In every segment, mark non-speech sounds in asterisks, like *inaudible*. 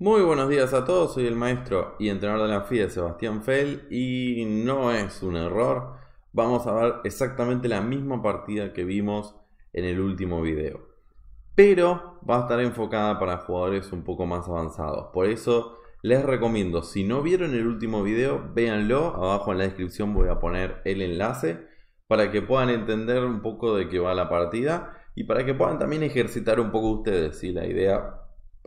Muy buenos días a todos, soy el maestro y entrenador de la FIDE Sebastián Fell y no es un error, vamos a ver exactamente la misma partida que vimos en el último video, pero va a estar enfocada para jugadores un poco más avanzados, por eso les recomiendo, si no vieron el último video, véanlo, abajo en la descripción voy a poner el enlace para que puedan entender un poco de qué va la partida y para que puedan también ejercitar un poco ustedes, y la idea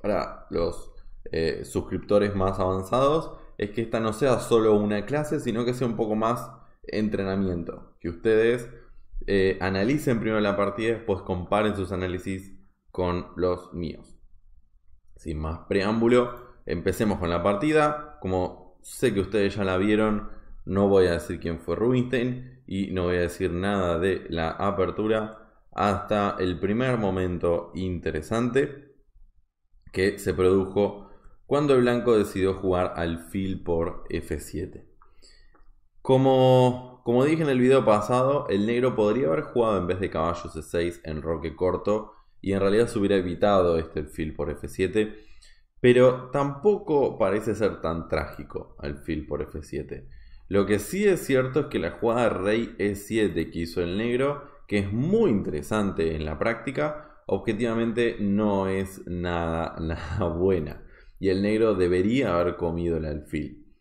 para los eh, suscriptores más avanzados, es que esta no sea solo una clase, sino que sea un poco más entrenamiento. Que ustedes eh, analicen primero la partida y después comparen sus análisis con los míos. Sin más preámbulo, empecemos con la partida. Como sé que ustedes ya la vieron, no voy a decir quién fue Rubinstein y no voy a decir nada de la apertura hasta el primer momento interesante que se produjo cuando el blanco decidió jugar al fil por f7. Como, dije en el video pasado, el negro podría haber jugado en vez de caballo c6 en roque corto y en realidad se hubiera evitado este fil por f7, pero tampoco parece ser tan trágico al fil por f7. Lo que sí es cierto es que la jugada rey e7 que hizo el negro, que es muy interesante en la práctica, objetivamente no es nada, *laughs* nada buena y el negro debería haber comido el alfil.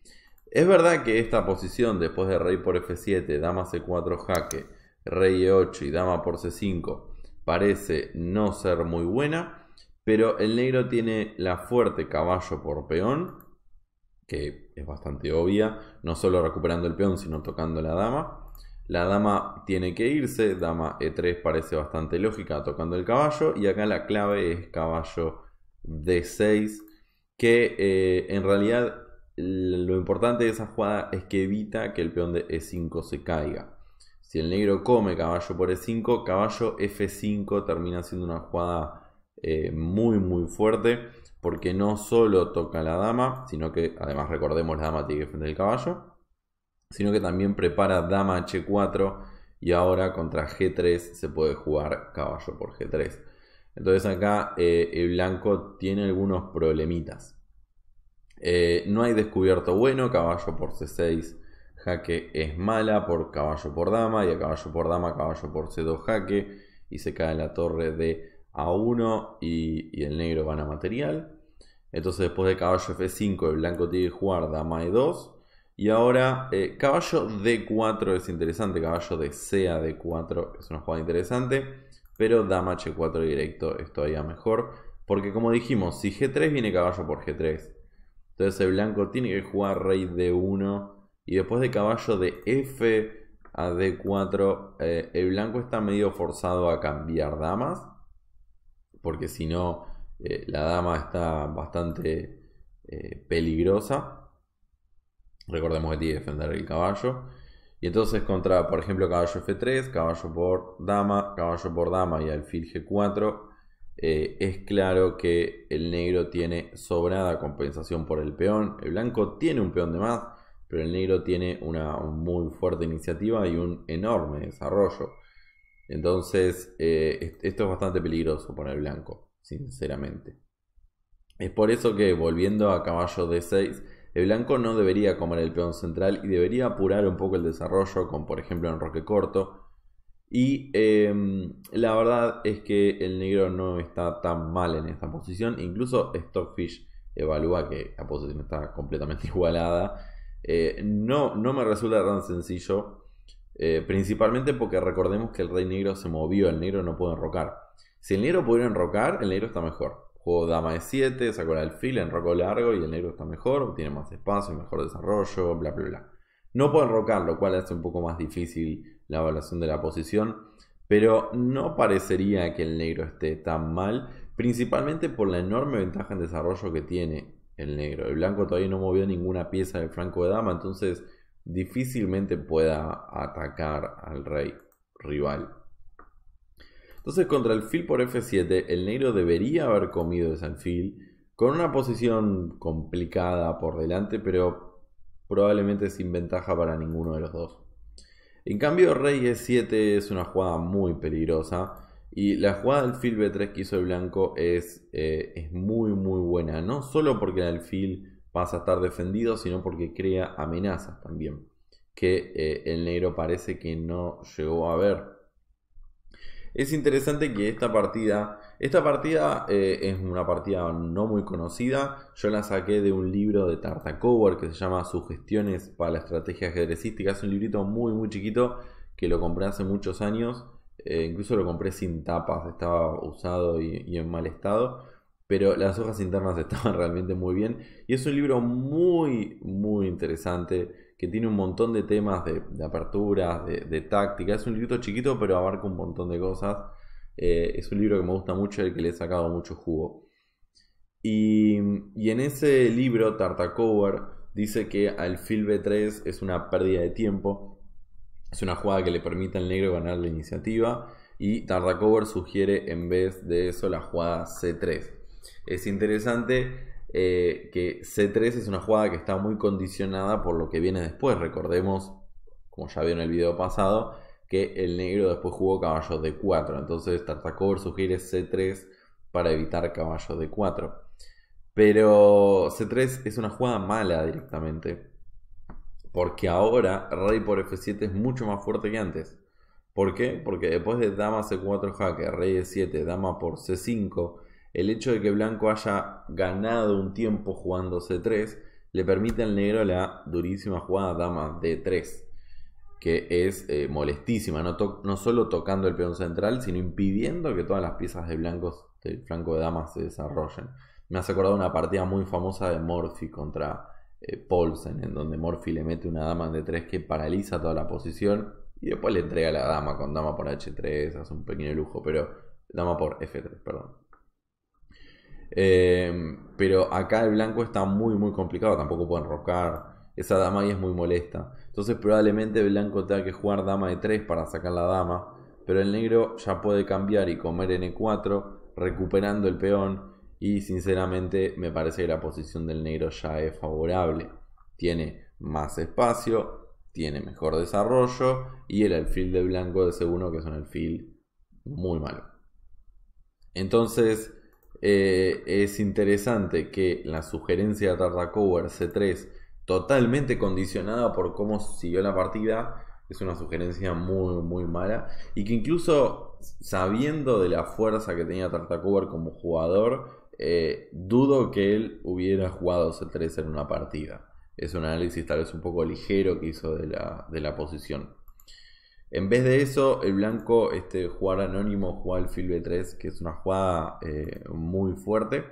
Es verdad que esta posición después de rey por f7, dama c4 jaque, rey e8 y dama por c5 parece no ser muy buena, pero el negro tiene la fuerte caballo por peón, que es bastante obvia, no solo recuperando el peón sino tocando la dama. La dama tiene que irse, dama e3 parece bastante lógica tocando el caballo y acá la clave es caballo d6 que eh, en realidad lo importante de esa jugada es que evita que el peón de E5 se caiga. Si el negro come caballo por E5, caballo F5 termina siendo una jugada eh, muy muy fuerte. Porque no solo toca la dama, sino que además recordemos la dama tiene que defender el caballo. Sino que también prepara dama H4 y ahora contra G3 se puede jugar caballo por G3. Entonces acá eh, el blanco tiene algunos problemitas. Eh, no hay descubierto bueno, caballo por C6, jaque es mala, por caballo por dama, y a caballo por dama, caballo por C2, jaque, y se cae en la torre de A1 y, el negro gana material. Entonces después de caballo F5, el blanco tiene que jugar dama E2. Y ahora eh, caballo D4 es interesante, caballo de C a D4 es una jugada interesante pero dama h4 e directo es todavía mejor, porque como dijimos, si g3 viene caballo por g3, entonces el blanco tiene que jugar rey d1 y después de caballo de f a d4, eh, el blanco está medio forzado a cambiar damas, porque si no, eh, la dama está bastante eh, peligrosa. Recordemos que tiene que defender el caballo. Y entonces contra, por ejemplo, caballo F3, caballo por dama, caballo por dama y alfil G4, eh, es claro que el negro tiene sobrada compensación por el peón. El blanco tiene un peón de más, pero el negro tiene una muy fuerte iniciativa y un enorme desarrollo. Entonces, eh, esto es bastante peligroso para el blanco, sinceramente. Es por eso que, volviendo a caballo D6, el blanco no debería comer el peón central y debería apurar un poco el desarrollo, con por ejemplo roque corto. Y em, la verdad es que el negro no está tan mal en esta posición. Incluso Stockfish evalúa que la posición está completamente *laughs* igualada. Eh, no, no me resulta tan sencillo. Eh, principalmente porque recordemos que el rey negro se movió, el negro no puede enrocar. Si el negro pudiera enrocar, el negro está mejor. Juego dama de 7, sacó la alfil, enrocó largo y el negro está mejor, tiene más espacio, mejor desarrollo, bla, bla, bla. No puede enrocar, lo cual hace un poco más difícil la evaluación de la posición, pero no parecería que el negro esté tan mal, principalmente por la enorme ventaja en desarrollo que tiene el negro. El blanco todavía no movió ninguna pieza del franco de dama, entonces difícilmente pueda atacar al rey rival. Entonces contra el fil por F7, el negro debería haber comido ese alfil con una posición complicada por delante, pero probablemente sin ventaja para ninguno de los dos. En cambio, rey E7 es una jugada muy peligrosa y la jugada del fil B3 que hizo el blanco es, eh, es muy muy buena, no solo porque el alfil pasa a estar defendido, sino porque crea amenazas también, que eh, el negro parece que no llegó a ver es interesante que esta partida, esta partida eh, es una partida no muy conocida, yo la saqué de un libro de Tartacover que se llama Sugestiones para la Estrategia Ajedrecística, es un librito muy muy chiquito que lo compré hace muchos años, eh, incluso lo compré sin tapas, estaba usado y en mal estado, pero las hojas internas *laughs* estaban realmente muy bien y es un libro muy muy interesante que tiene un montón de temas de, aperturas, de, táctica. Es un libro chiquito, pero abarca un montón de cosas. Eh, es un libro que me gusta mucho y que le he sacado mucho jugo. Y, y en ese libro, Tartacover dice que al alfil B3 es una pérdida de tiempo. Es una jugada que le permite al negro ganar la iniciativa. Y Tartacover sugiere en vez de eso la jugada C3. Es interesante eh, que C3 es una jugada que está muy condicionada por lo que viene después. Recordemos, como ya vi en el video pasado, que el negro después jugó caballo D4. Entonces tartakover sugiere C3 para evitar caballo D4. Pero C3 es una jugada mala directamente. Porque ahora rey por F7 es mucho más fuerte que antes. ¿Por qué? Porque después de dama C4 jaque, rey E7, dama por C5, el hecho de que Blanco haya ganado un tiempo jugando C3 le permite al negro la durísima jugada dama D3, que es eh, molestísima, no, solo tocando el peón central, sino impidiendo que todas las piezas de blancos del flanco de damas se desarrollen. Me has acordado una partida muy famosa de Morphy contra eh, Paulsen, en donde Morphy le mete una dama en D3 que paraliza toda la posición y después le entrega la dama con dama por H3, hace un pequeño lujo, pero dama por F3, perdón. Em, pero acá el blanco está muy, muy complicado. Tampoco puede enrocar. Esa dama ahí es muy molesta. Entonces probablemente el blanco tenga que jugar dama de 3 para sacar la dama. Pero el negro ya puede cambiar y comer en E4, recuperando el peón. Y sinceramente me parece que la posición del negro ya es favorable. Tiene más espacio, tiene mejor desarrollo y el alfil de blanco de C1 que es un alfil muy malo. Entonces, eh, es interesante que la sugerencia de Tartacower C3, totalmente condicionada por cómo siguió la partida, es una sugerencia muy, muy mala. Y que incluso sabiendo de la fuerza que tenía Tartacover como jugador, eh, dudo que él hubiera jugado C3 en una partida. Es un análisis tal vez un poco ligero que hizo de la posición. En vez de eso, el blanco, este, jugar anónimo, juega el B3, que es una jugada eh, muy fuerte.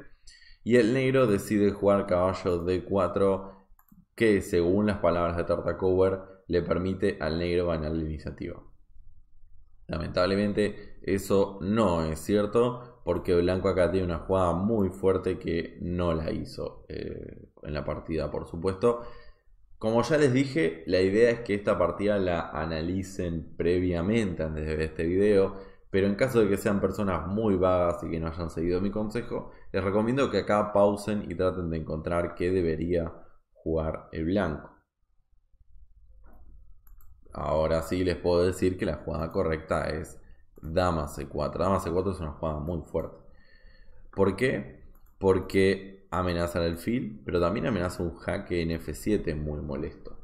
Y el negro decide jugar caballo D4, que según las palabras de Tartakower, le permite al negro ganar la iniciativa. Lamentablemente, eso no es cierto, porque el blanco acá tiene una jugada muy fuerte que no la hizo eh, en la partida, por supuesto. Como ya les dije, la idea es que esta partida la analicen previamente antes de ver este video, pero en caso de que sean personas muy vagas y que no hayan seguido mi consejo, les recomiendo que acá pausen y traten de encontrar qué debería jugar el blanco. Ahora sí les puedo decir que la jugada correcta es dama c4. Dama c4 es una jugada muy fuerte. ¿Por qué? Porque amenazar el fil, pero también amenaza un jaque en F7 muy molesto.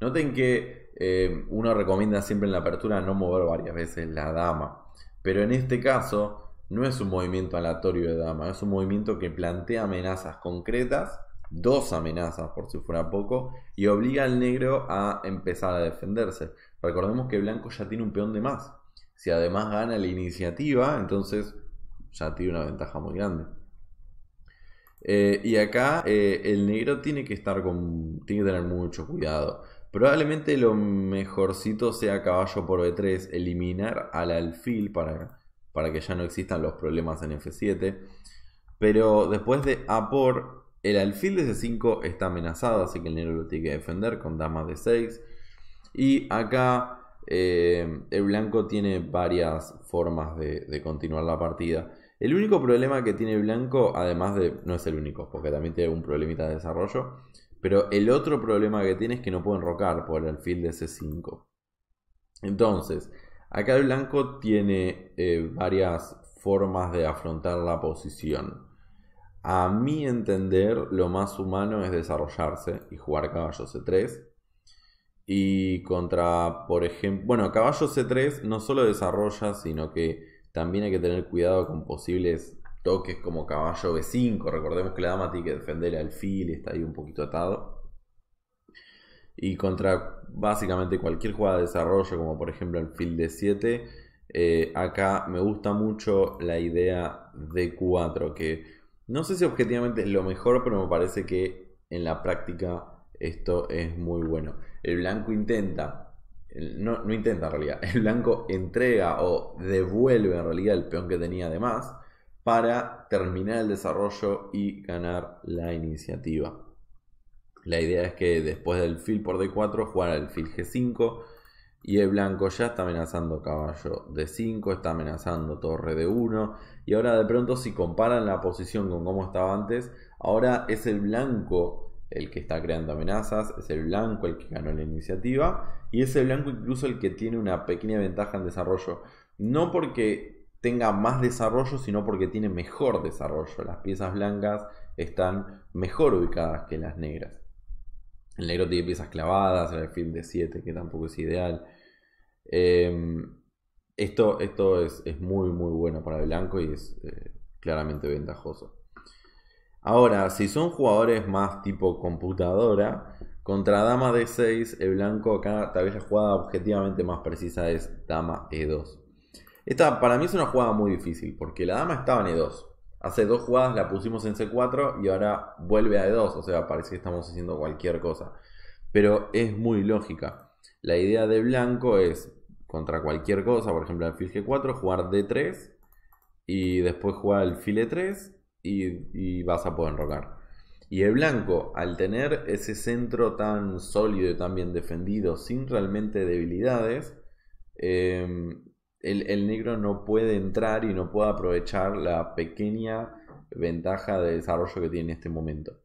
Noten que eh, uno recomienda siempre en la apertura no mover varias veces la dama, pero en este caso no es un movimiento aleatorio de dama, es un movimiento que plantea amenazas concretas, dos amenazas por si fuera poco, y obliga al negro a empezar a defenderse. Recordemos que blanco ya tiene un peón de más. Si además gana la iniciativa, entonces ya tiene una ventaja muy grande. Eh, y acá eh, el negro tiene que estar con. tiene que tener mucho cuidado. Probablemente lo mejorcito sea caballo por B3, eliminar al alfil para, que ya no existan los problemas en F7. Pero después de A por, el alfil de C5 está amenazado, así que el negro lo tiene que defender con damas de 6. Y acá eh, el blanco tiene varias formas de continuar la partida. El único problema que tiene Blanco, además de. No es el único, porque también tiene un problemita de desarrollo. Pero el otro problema que tiene es que no puede enrocar por el alfil de C5. Entonces, acá el blanco tiene eh, varias formas de afrontar la posición. A mi entender, lo más humano es desarrollarse y jugar caballo C3. Y contra, por ejemplo, bueno, caballo C3 no solo desarrolla, sino que también hay que tener cuidado con posibles toques como caballo B5. Recordemos que la dama tiene que defender el y está ahí un poquito atado. Y contra básicamente cualquier jugada de desarrollo, como por ejemplo el alfil D7, eh, acá me gusta mucho la idea de 4, que no sé si objetivamente es lo mejor, pero me parece que en la práctica esto es muy bueno. El blanco intenta no, intenta en realidad, el blanco entrega o devuelve en realidad el peón que tenía de más para terminar el desarrollo y ganar la iniciativa. La idea es que después del fil por d4 jugar el fil g5 y el blanco ya está amenazando caballo d5, está amenazando torre d1 y ahora de pronto si comparan la posición con cómo estaba antes, ahora es el blanco el que está creando amenazas, es el blanco el que ganó la iniciativa y es el blanco incluso el que tiene una pequeña ventaja en desarrollo. No porque tenga más desarrollo, sino porque tiene mejor desarrollo. Las piezas blancas están mejor ubicadas que las negras. El negro tiene piezas clavadas, el alfil de 7, que tampoco es ideal. Em, esto esto es, muy muy bueno para el blanco y es eh, claramente ventajoso. Ahora, si son jugadores más tipo computadora, contra dama d6, el blanco acá, tal vez la jugada objetivamente más precisa es dama e2. Esta para mí es una jugada muy difícil, porque la dama estaba en e2. Hace dos jugadas la pusimos en c4 y ahora vuelve a e2, o sea, parece que estamos haciendo cualquier cosa. Pero es muy lógica. La idea de blanco es, contra cualquier cosa, por ejemplo, alfil g4, jugar d3 y después jugar alfil e3 y, vas a poder rogar Y el blanco, al tener ese centro tan sólido y tan bien defendido, sin realmente debilidades, em, el, el, negro no puede entrar y no puede aprovechar la pequeña ventaja de desarrollo que tiene en este momento.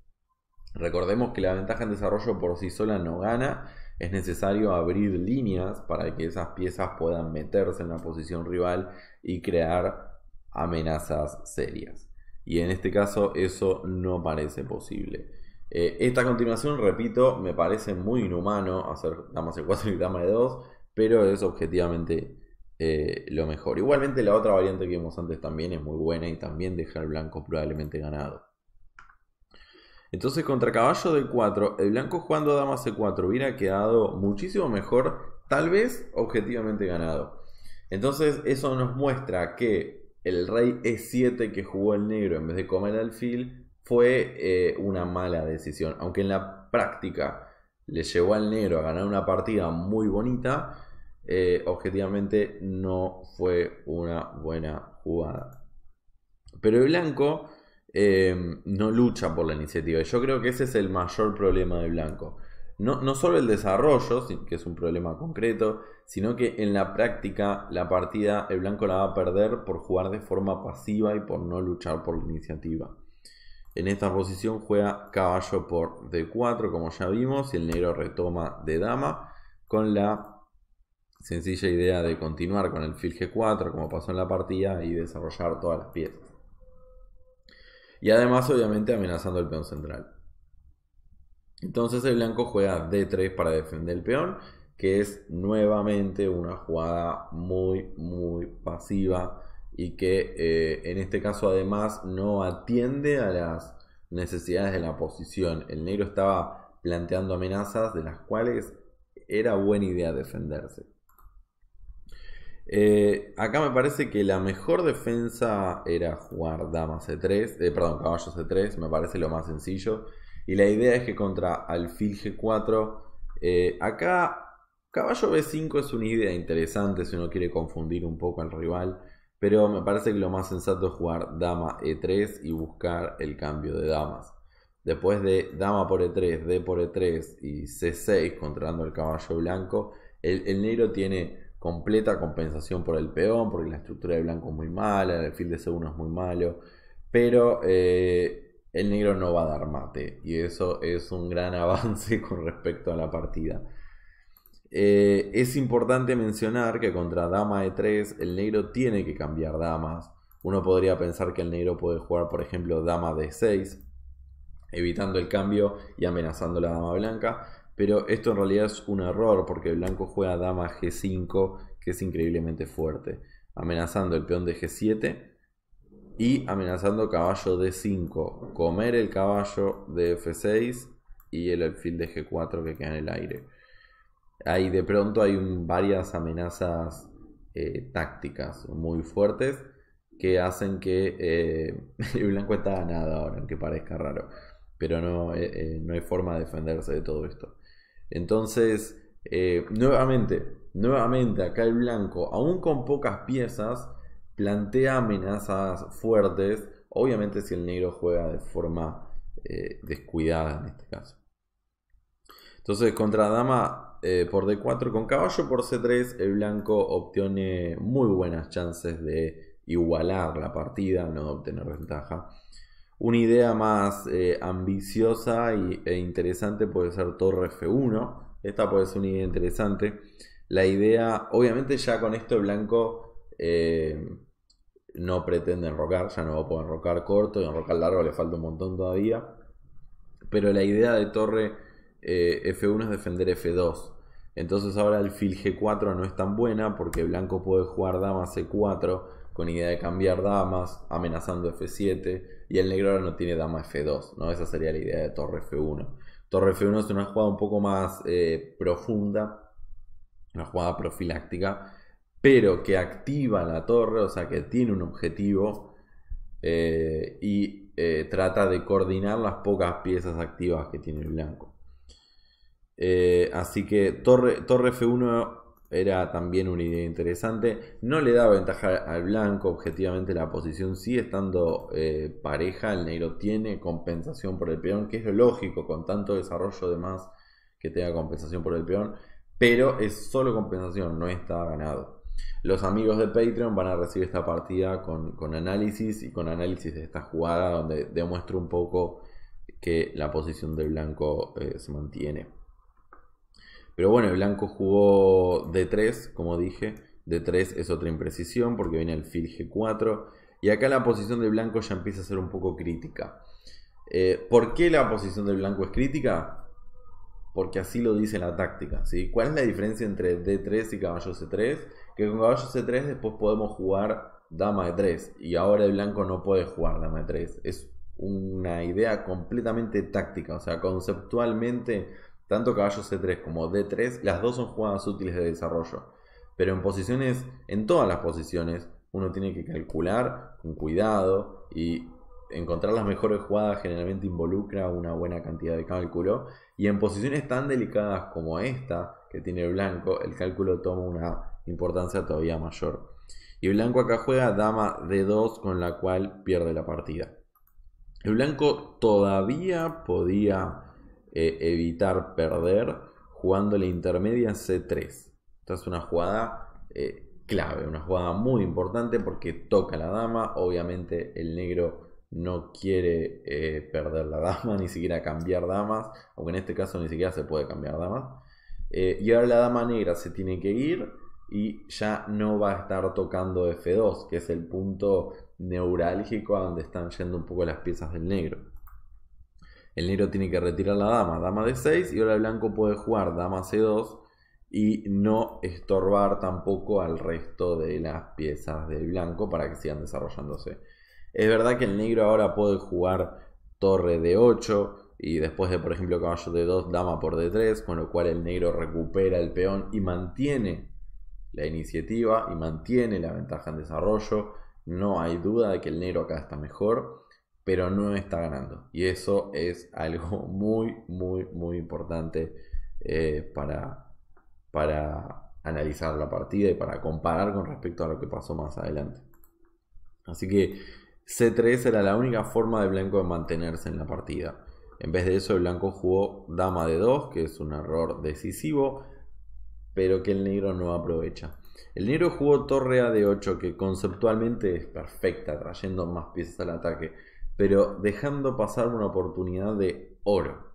Recordemos que la ventaja en desarrollo por sí sola no gana, es necesario abrir líneas para que esas piezas puedan meterse en la posición rival y crear amenazas serias y en este caso eso no parece posible. Eh, esta continuación, repito, me parece muy inhumano hacer dama C4 y dama E2, pero es objetivamente eh, lo mejor. Igualmente la otra variante que vimos antes también es muy buena y también deja el blanco probablemente ganado. Entonces contra caballo de 4, el blanco jugando dama C4 hubiera quedado muchísimo mejor, tal vez objetivamente ganado. Entonces eso nos muestra que el rey E7 que jugó el negro en vez de comer fil fue eh, una mala decisión. Aunque en la práctica le llevó al negro a ganar una partida muy bonita, eh, objetivamente no fue una buena jugada. Pero el blanco eh, no lucha por la iniciativa. Yo creo que ese es el mayor problema de blanco no, no solo el desarrollo, que es un problema concreto, sino que en la práctica la partida el blanco la va a perder por jugar de forma pasiva y por no luchar por la iniciativa. En esta posición juega caballo por d4, como ya vimos, y el negro retoma de dama con la sencilla idea de continuar con el fil g4, como pasó en la partida, y desarrollar todas las piezas. Y además, obviamente, amenazando el peón central. Entonces el blanco juega D3 para defender el peón, que es nuevamente una jugada muy, muy pasiva y que eh, en este caso además no atiende a las necesidades de la posición. El negro estaba planteando amenazas de las cuales era buena idea defenderse. Eh, acá me parece que la mejor defensa era jugar dama C3, e eh, perdón, caballo C3, e me parece lo más sencillo y la idea es que contra alfil G4, eh, acá caballo B5 es una idea interesante si uno quiere confundir un poco al rival, pero me parece que lo más sensato es jugar dama E3 y buscar el cambio de damas. Después de dama por E3, D por E3 y C6 controlando el caballo blanco, el, negro tiene completa compensación por el peón, porque la estructura de blanco es muy mala, el alfil de C1 es muy malo, pero... Eh, el negro no va a dar mate. Y eso es un gran *laughs* avance con respecto a la partida. Eh, es importante mencionar que contra dama e3 el negro tiene que cambiar damas. Uno podría pensar que el negro puede jugar, por ejemplo, dama d6, evitando el cambio y amenazando la dama blanca. Pero esto en realidad es un error porque el blanco juega dama g5, que es increíblemente fuerte, amenazando el peón de g7 y amenazando caballo D5. Comer el caballo de F6 y el alfil de G4 que queda en el aire. Ahí de pronto hay varias amenazas eh, tácticas muy fuertes que hacen que eh, *laughs* el blanco está ganado ahora, aunque parezca raro. Pero no, eh, no hay forma de defenderse de todo esto. Entonces, nuevamente, nuevamente acá el blanco, aún con pocas piezas, plantea amenazas fuertes, obviamente si el negro juega de forma eh, descuidada en este caso. Entonces, contra dama eh, por d4 con caballo por c3, el blanco obtiene muy buenas chances de igualar la partida, no obtener ventaja. Una idea más eh, ambiciosa y, e interesante puede ser torre f1. Esta puede ser una idea interesante. La idea, obviamente ya con esto el blanco no pretende enrocar, ya no va a poder enrocar corto y enrocar largo le falta un montón todavía. Pero la idea de torre eh, F1 es defender F2. Entonces ahora el fil G4 no es tan buena porque blanco puede jugar dama C4 con idea de cambiar damas, amenazando F7 y el negro ahora no tiene dama F2, ¿no? Esa sería la idea de torre F1. Torre F1 es una jugada un poco más eh, profunda, una jugada profiláctica pero que activa la torre, o sea que tiene un objetivo eh, y eh, trata de coordinar las pocas piezas activas que tiene el blanco. Eh, así que torre, torre F1 era también una idea interesante. No le da ventaja al blanco, objetivamente la posición sí estando pareja, el negro tiene compensación por el peón, que es lo lógico con tanto desarrollo de más que tenga compensación por el peón, pero es solo compensación, no está ganado. Los amigos de Patreon van a recibir esta partida con, análisis y con análisis de esta jugada donde demuestro un poco que la posición del blanco eh, se mantiene. Pero bueno, el blanco jugó D3, como dije. D3 es otra imprecisión porque viene el fil G4. Y acá la posición del blanco ya empieza a ser un poco crítica. Eh, ¿Por qué la posición del blanco es crítica? Porque así lo dice la táctica. ¿Cuál es la diferencia entre D3 y caballo C3? Que con caballo C3 después podemos jugar dama de 3 Y ahora el blanco no puede jugar dama de 3 Es una idea completamente táctica. O sea, conceptualmente, tanto caballo C3 como D3, las dos son jugadas útiles de desarrollo. Pero en posiciones, en todas las posiciones, uno tiene que calcular con cuidado y encontrar las mejores jugadas generalmente involucra una buena cantidad de cálculo. Y en posiciones tan delicadas como esta, que tiene el blanco, el cálculo toma una importancia todavía mayor. Y blanco acá juega dama d2 con la cual pierde la partida. El blanco todavía podía eh, evitar perder jugando la intermedia c3. Esta es una jugada eh, clave, una jugada muy importante porque toca la dama. Obviamente el negro no quiere eh, perder la dama, *laughs* ni siquiera cambiar damas, aunque en este caso ni siquiera se puede cambiar damas. y ahora la dama negra se tiene que ir y ya no va a estar tocando F2, que es el punto neurálgico a donde están yendo un poco las piezas del negro. El negro tiene que retirar la dama, dama de 6 y ahora el blanco puede jugar dama C2 y no estorbar tampoco al resto de las piezas del blanco para que sigan desarrollándose. Es verdad que el negro ahora puede jugar torre de 8 y después de por ejemplo caballo de 2 dama por D3, con lo cual el negro recupera el peón y mantiene la iniciativa y mantiene la ventaja en desarrollo. No hay duda de que el negro acá está mejor, pero no está ganando. Y eso es *laughs* algo muy, muy, muy importante eh, para, para analizar la partida y para comparar con respecto a lo que pasó más adelante. Así que C3 era la única forma de blanco de mantenerse en la partida. En vez de eso, el blanco jugó dama de 2, que es un error decisivo pero que el negro no aprovecha. El negro jugó torre a D8, que conceptualmente es perfecta, trayendo más piezas al ataque, pero dejando pasar una oportunidad de oro.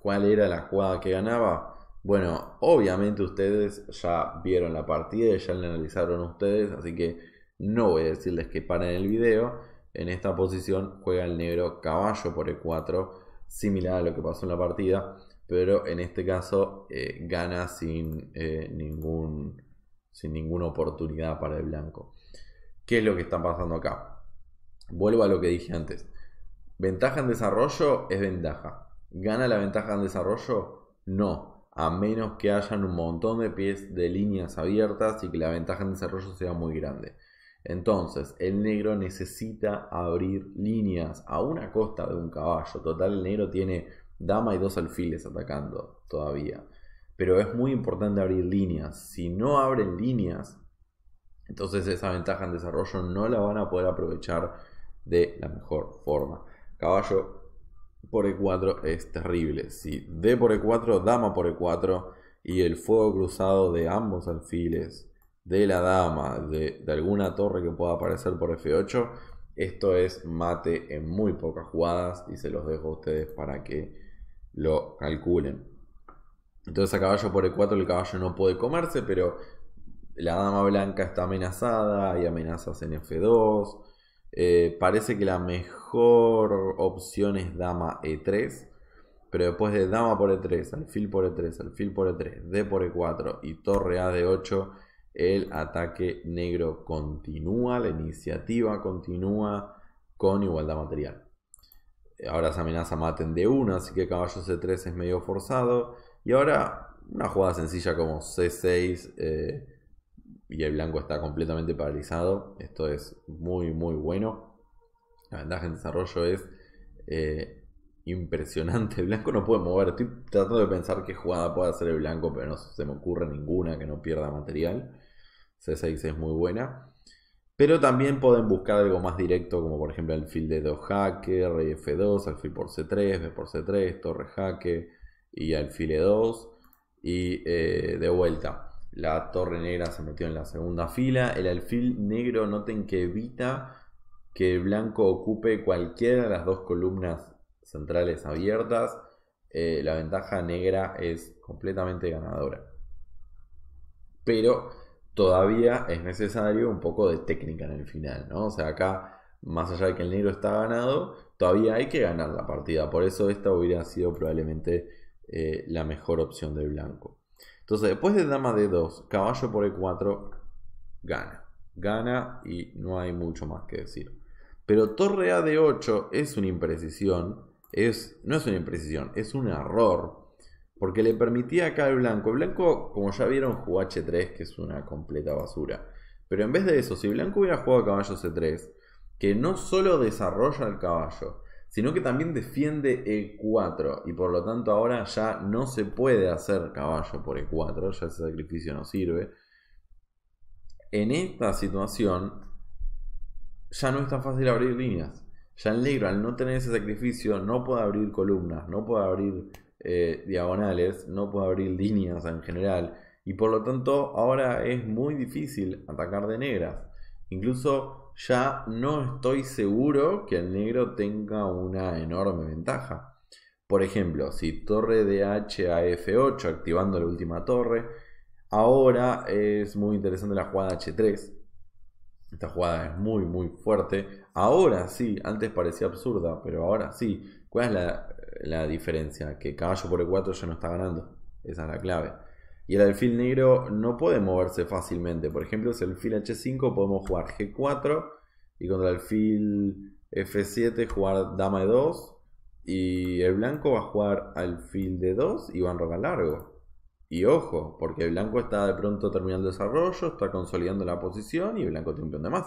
¿Cuál era la jugada que ganaba? Bueno, obviamente ustedes ya vieron la partida, ya la analizaron ustedes, así que no voy a decirles que paren el video. En esta posición juega el negro caballo por E4, similar a lo que pasó en la partida pero en este caso eh, gana sin, eh, ningún, sin ninguna oportunidad para el blanco. ¿Qué es lo que está pasando acá? Vuelvo a lo que dije antes. ¿Ventaja en desarrollo es ventaja? ¿Gana la ventaja en desarrollo? No, a menos que hayan un montón de pies de líneas abiertas y que la ventaja en desarrollo sea muy grande. Entonces, el negro necesita abrir líneas a una costa de un caballo. Total, el negro tiene dama y dos alfiles atacando todavía. Pero es muy importante abrir líneas. Si no abren líneas, entonces esa ventaja en desarrollo no la van a poder aprovechar de la mejor forma. Caballo por E4 es terrible. Si D por E4, dama por E4 y el fuego cruzado de ambos alfiles, de la dama, de, alguna torre que pueda aparecer por F8, esto es mate en muy pocas jugadas y se los dejo a ustedes para que lo calculen. Entonces a caballo por E4 el caballo no puede comerse, pero la dama blanca está amenazada, hay amenazas en F2. Eh, parece que la mejor opción es dama E3, pero después de dama por E3, alfil por E3, alfil por E3, D por E4 y torre A de 8, el ataque negro continúa, la iniciativa continúa con igualdad material. Ahora se amenaza maten de una, así que caballo C3 es medio forzado. Y ahora una jugada sencilla como C6 eh, y el blanco está completamente paralizado. Esto es muy, muy bueno. La ventaja en desarrollo es eh, impresionante. El blanco no puede mover. Estoy tratando de pensar qué jugada puede hacer el blanco, pero no se me ocurre ninguna que no pierda material. C6 es muy buena. Pero también pueden buscar algo más directo, como por ejemplo alfil de 2 jaque, rey f2, alfil por c3, b por c3, torre jaque y alfil e2. Y eh, de vuelta, la torre negra se metió en la segunda fila. El alfil negro, noten que evita que el blanco ocupe cualquiera de las dos columnas centrales abiertas. Eh, la ventaja negra es completamente ganadora. Pero todavía es necesario un poco de técnica en el final, ¿no? O sea, acá, más allá de que el negro está ganado, todavía hay que ganar la partida. Por eso esta hubiera sido probablemente eh, la mejor opción del blanco. Entonces, después de dama D2, caballo por E4, gana. Gana y no hay mucho más que decir. Pero torre A de 8 es una imprecisión. Es, no es una imprecisión, es un error porque le permitía acá al blanco. El blanco, como ya vieron, jugó H3, que es una completa basura. Pero en vez de eso, si blanco hubiera jugado caballo C3, que no solo desarrolla el caballo, sino que también defiende E4. Y por lo tanto ahora ya no se puede hacer caballo por E4, ya ese sacrificio no sirve. En esta situación, ya no es tan fácil abrir líneas. Ya el negro, al no tener ese sacrificio, no puede abrir columnas, no puede abrir eh, diagonales, no puede abrir líneas en general. Y por lo tanto ahora es muy difícil atacar de negras. Incluso ya no estoy seguro que el negro tenga una enorme ventaja. Por ejemplo, si torre de H a F8 activando la última torre, ahora es muy interesante la jugada H3. Esta jugada es muy muy fuerte. Ahora sí, antes parecía absurda, pero ahora sí. ¿Cuál es la la diferencia, que caballo por E4 ya no está ganando. Esa es la clave. Y el alfil negro no puede moverse fácilmente. Por ejemplo, si el alfil H5 podemos jugar G4 y contra el alfil F7 jugar dama E2 y el blanco va a jugar alfil D2 y va a enrocar largo. Y ojo, porque el blanco está de pronto terminando el desarrollo, está consolidando la posición y el blanco tiene un peón de más.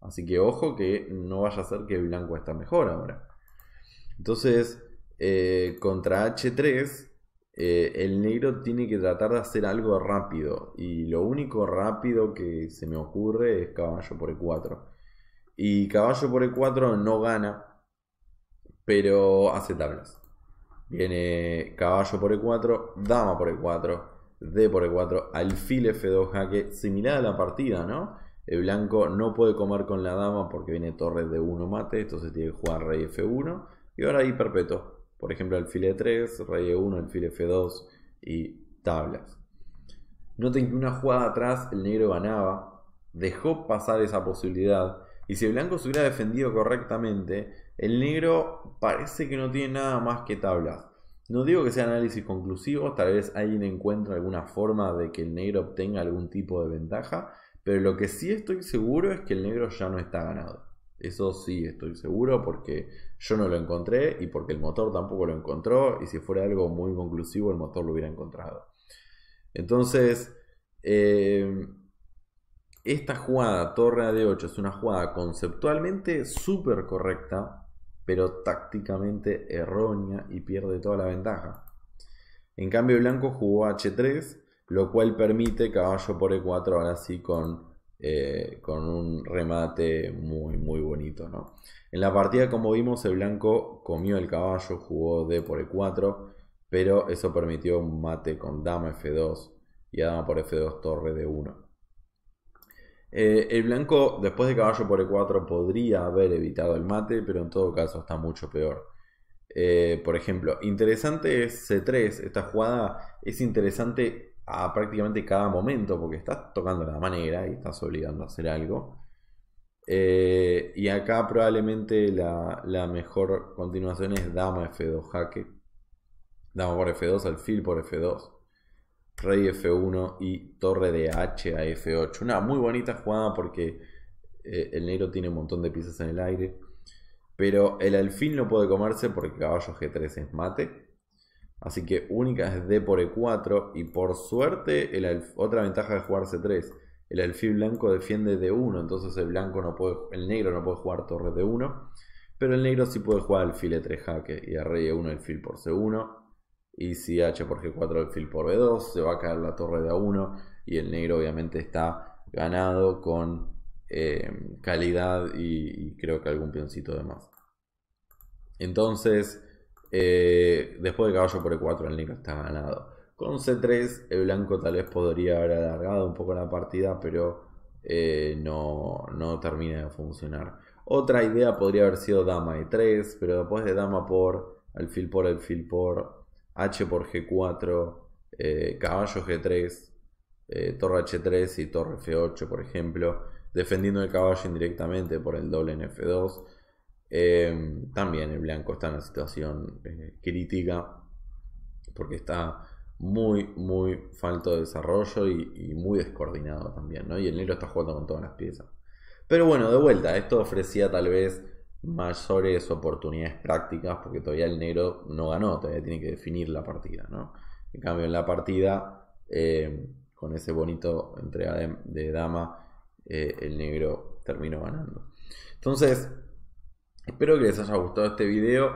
Así que ojo que no vaya a ser que el blanco está mejor ahora. Entonces, eh, contra H3, eh, el negro tiene que tratar de hacer algo rápido. Y lo único rápido que se me ocurre es caballo por E4. Y caballo por E4 no gana, pero hace tablas. Viene caballo por E4, dama por E4, D por E4, alfil F2 jaque. Similar a la partida, ¿no? El blanco no puede comer con la dama porque viene torre de 1 mate, entonces tiene que jugar rey F1. Y ahora ahí perpetuo. Por ejemplo, alfil E3, rey E1, alfil F2 y tablas. Noten que una jugada atrás el negro ganaba, dejó pasar esa posibilidad y si el blanco se hubiera defendido correctamente, el negro parece que no tiene nada más que tablas. No digo que sea análisis conclusivo, tal vez alguien encuentre alguna forma de que el negro obtenga algún tipo de ventaja, pero lo que sí estoy seguro es que el negro ya no está ganado. Eso sí estoy seguro porque yo no lo encontré y porque el motor tampoco lo encontró y si fuera algo muy conclusivo el motor lo hubiera encontrado. Entonces, eh, esta jugada, torre d 8 es una jugada conceptualmente súper correcta, pero tácticamente errónea y pierde toda la ventaja. En cambio, Blanco jugó H3, lo cual permite caballo por E4 ahora sí con eh, con un remate muy, muy bonito. ¿no? En la partida, como vimos, el blanco comió el caballo, jugó D por E4, pero eso permitió un mate con dama F2 y dama por F2, torre D1. Eh, el blanco, después de caballo por E4, podría haber evitado el mate, pero en todo caso está mucho peor. Eh, por ejemplo, interesante es C3. Esta jugada es interesante a prácticamente cada momento, porque estás tocando la manera y estás obligando a hacer algo. Eh, y acá probablemente la, mejor continuación es Dama F2 jaque. Dama por F2, alfil por F2, Rey F1 y Torre de H a F8. Una muy bonita jugada porque eh, el negro tiene un montón de piezas en el aire. Pero el alfil no puede comerse porque caballo G3 es mate. Así que única es D por E4 y por suerte otra ventaja de jugar C3. El alfil blanco defiende D1, entonces el blanco no puede, el negro no puede jugar torre D1, pero el negro sí puede jugar alfil E3 jaque y a rey E1 alfil por C1 y si H por G4 alfil por B2 se va a caer la torre de A1 y el negro obviamente está ganado con eh, calidad y, creo que algún pioncito de más. Entonces, eh, después de caballo por E4 el Nico está ganado. Con C3 el blanco tal vez podría haber alargado un poco la partida, pero eh, no, no termina de funcionar. Otra idea podría haber sido dama E3, pero después de dama por, alfil por, alfil por, H por G4, eh, caballo G3, torre H3 y torre F8, por ejemplo, defendiendo el caballo indirectamente por el doble en F2 Em, también el blanco está en una situación eh, crítica porque está muy, muy falto de desarrollo y, muy descoordinado también, ¿no? Y el negro está jugando con todas las piezas. Pero bueno, de vuelta, esto ofrecía tal vez mayores oportunidades prácticas porque todavía el negro no ganó, todavía tiene que definir la partida, ¿no? En cambio, en la partida, em, con ese bonito entrega de, de dama, eh, el negro terminó ganando. Entonces, Espero que les haya gustado este video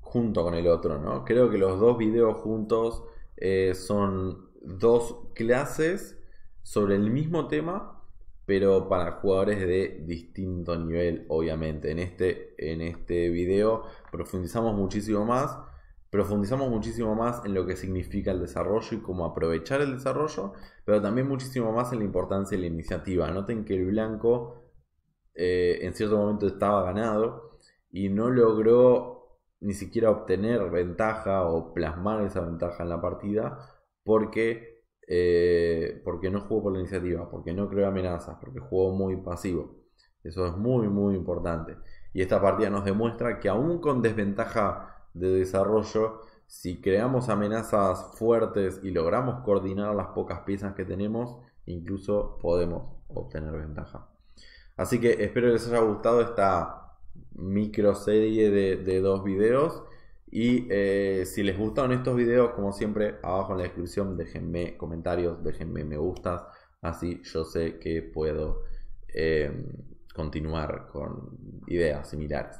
junto con el otro, ¿no? Creo que los dos videos juntos eh, son dos clases sobre el mismo tema, pero para jugadores de distinto nivel, obviamente. En este, en este video profundizamos muchísimo más, profundizamos muchísimo más en lo que significa el desarrollo y cómo aprovechar el desarrollo, pero también muchísimo más en la importancia de la iniciativa. Noten que el blanco eh, en cierto momento estaba ganado y no logró ni siquiera obtener ventaja o plasmar esa ventaja en la partida porque, eh, porque no jugó por la iniciativa, porque no creó amenazas, porque jugó muy pasivo. Eso es muy, muy importante. Y esta partida nos demuestra que aún con desventaja de desarrollo, si creamos amenazas fuertes y logramos coordinar las pocas piezas que tenemos, incluso podemos obtener ventaja. Así que espero que les haya gustado esta micro serie de, dos videos. Y eh, si les gustaron estos videos, como siempre, abajo en la descripción déjenme comentarios, déjenme me gustas. Así yo sé que puedo eh, continuar con ideas similares.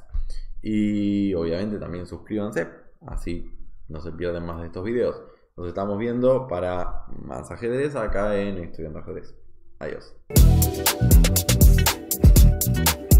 Y obviamente también suscríbanse, así no se pierden más de estos videos. Nos estamos viendo para más ajedrez acá en Estudiando Ajedrez. Adiós. Thank you.